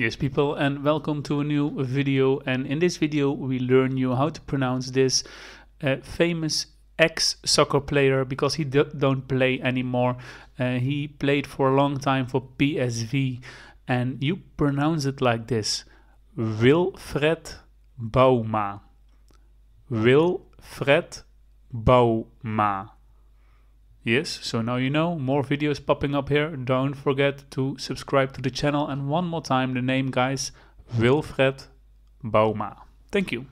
Yes people and welcome to a new video and in this video we learn you how to pronounce this uh, famous ex-soccer player because he don't play anymore. Uh, he played for a long time for PSV and you pronounce it like this. Wilfred Bauma. Wilfred Bauma. Yes, so now you know, more videos popping up here. Don't forget to subscribe to the channel. And one more time, the name guys, Wilfred Bauma. Thank you.